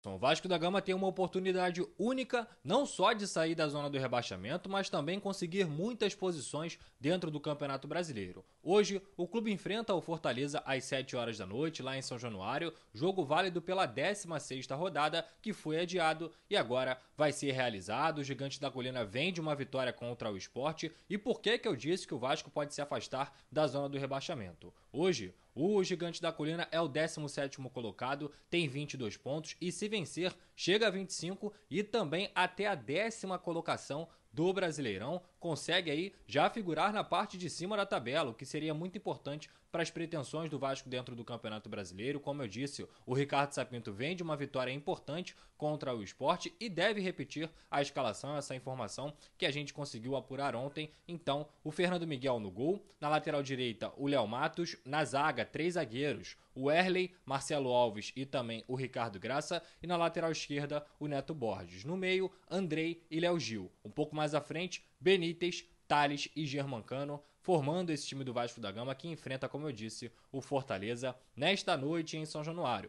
Então, o Vasco da Gama tem uma oportunidade única não só de sair da zona do rebaixamento, mas também conseguir muitas posições dentro do Campeonato Brasileiro. Hoje, o clube enfrenta o Fortaleza às 7 horas da noite, lá em São Januário, jogo válido pela 16ª rodada, que foi adiado e agora vai ser realizado. O Gigante da Colina vem de uma vitória contra o esporte. E por que, que eu disse que o Vasco pode se afastar da zona do rebaixamento? Hoje, o Gigante da Colina é o 17º colocado, tem 22 pontos e se vencer, chega a 25 e também até a décima colocação do Brasileirão, consegue aí já figurar na parte de cima da tabela, o que seria muito importante para as pretensões do Vasco dentro do Campeonato Brasileiro. Como eu disse, o Ricardo Sapinto vem de uma vitória importante contra o esporte e deve repetir a escalação, essa informação que a gente conseguiu apurar ontem. Então, o Fernando Miguel no gol, na lateral direita, o Léo Matos, na zaga, três zagueiros o Erley, Marcelo Alves e também o Ricardo Graça, e na lateral esquerda, o Neto Borges. No meio, Andrei e Léo Gil. Um pouco mais à frente, Benítez, Tales e Germancano, formando esse time do Vasco da Gama que enfrenta, como eu disse, o Fortaleza nesta noite em São Januário.